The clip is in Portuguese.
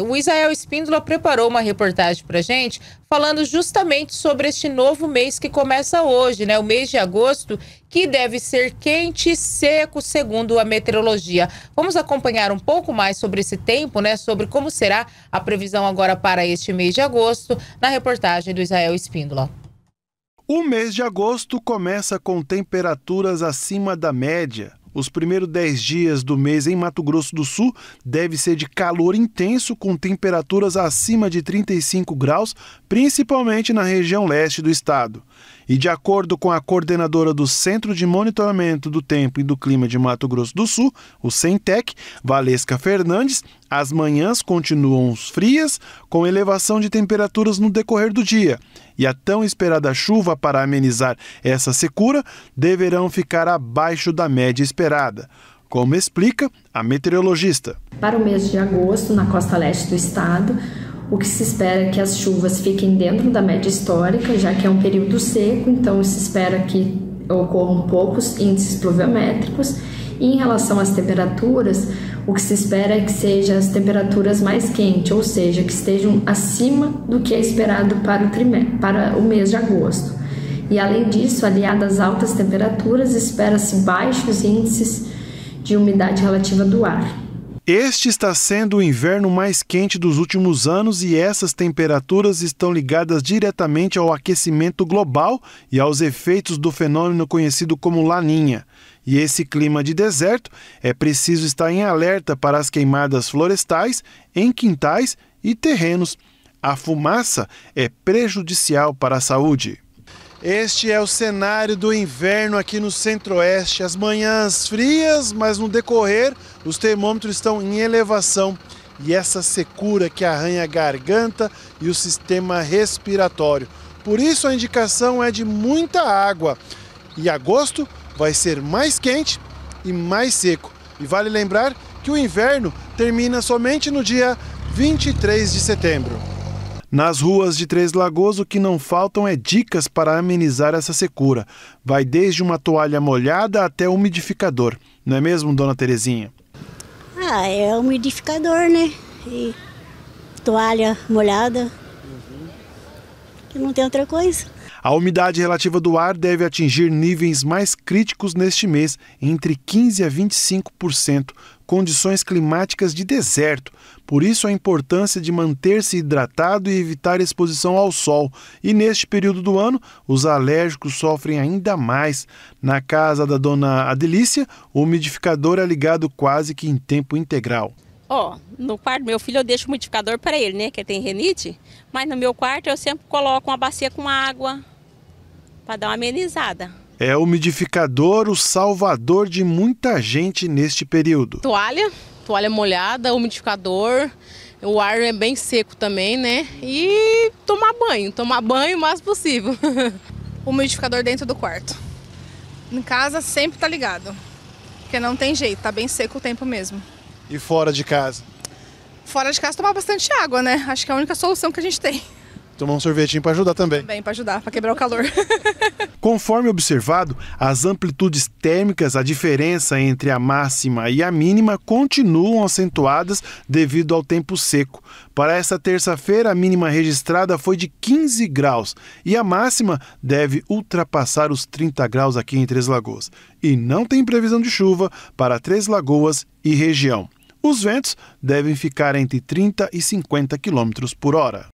o Isael Espíndola preparou uma reportagem para gente falando justamente sobre este novo mês que começa hoje, né? O mês de agosto, que deve ser quente e seco, segundo a meteorologia. Vamos acompanhar um pouco mais sobre esse tempo, né? Sobre como será a previsão agora para este mês de agosto, na reportagem do Isael Espíndola. O mês de agosto começa com temperaturas acima da média. Os primeiros 10 dias do mês em Mato Grosso do Sul deve ser de calor intenso com temperaturas acima de 35 graus, principalmente na região leste do estado. E de acordo com a coordenadora do Centro de Monitoramento do Tempo e do Clima de Mato Grosso do Sul, o CENTEC, Valesca Fernandes, as manhãs continuam frias, com elevação de temperaturas no decorrer do dia, e a tão esperada chuva para amenizar essa secura deverão ficar abaixo da média esperada como explica a meteorologista. Para o mês de agosto, na costa leste do estado, o que se espera é que as chuvas fiquem dentro da média histórica, já que é um período seco, então se espera que ocorram poucos índices pluviométricos e em relação às temperaturas, o que se espera é que sejam as temperaturas mais quentes, ou seja, que estejam acima do que é esperado para o, trimestre, para o mês de agosto. E além disso, aliadas às altas temperaturas, espera-se baixos índices de umidade relativa do ar. Este está sendo o inverno mais quente dos últimos anos e essas temperaturas estão ligadas diretamente ao aquecimento global e aos efeitos do fenômeno conhecido como laninha. E esse clima de deserto é preciso estar em alerta para as queimadas florestais, em quintais e terrenos. A fumaça é prejudicial para a saúde. Este é o cenário do inverno aqui no centro-oeste. As manhãs frias, mas no decorrer os termômetros estão em elevação e essa secura que arranha a garganta e o sistema respiratório. Por isso a indicação é de muita água. E agosto vai ser mais quente e mais seco. E vale lembrar que o inverno termina somente no dia 23 de setembro. Nas ruas de Três Lagoas, o que não faltam é dicas para amenizar essa secura. Vai desde uma toalha molhada até um umidificador, não é mesmo, dona Terezinha? Ah, é umidificador, né? E toalha molhada. Uhum. não tem outra coisa. A umidade relativa do ar deve atingir níveis mais críticos neste mês, entre 15 a 25%, condições climáticas de deserto. Por isso a importância de manter-se hidratado e evitar exposição ao sol. E neste período do ano, os alérgicos sofrem ainda mais. Na casa da dona Adelícia, o umidificador é ligado quase que em tempo integral. Ó, oh, no quarto do meu filho eu deixo o umidificador para ele, né, que tem renite, mas no meu quarto eu sempre coloco uma bacia com água, para dar uma amenizada. É umidificador o salvador de muita gente neste período. Toalha, toalha molhada, umidificador, o ar é bem seco também, né? E tomar banho, tomar banho o mais possível. umidificador dentro do quarto. Em casa sempre tá ligado, porque não tem jeito, tá bem seco o tempo mesmo. E fora de casa? Fora de casa tomar bastante água, né? Acho que é a única solução que a gente tem. Tomar um sorvetinho para ajudar também. Também, para ajudar, para quebrar o calor. Conforme observado, as amplitudes térmicas, a diferença entre a máxima e a mínima, continuam acentuadas devido ao tempo seco. Para esta terça-feira, a mínima registrada foi de 15 graus e a máxima deve ultrapassar os 30 graus aqui em Três Lagoas. E não tem previsão de chuva para Três Lagoas e região. Os ventos devem ficar entre 30 e 50 km por hora.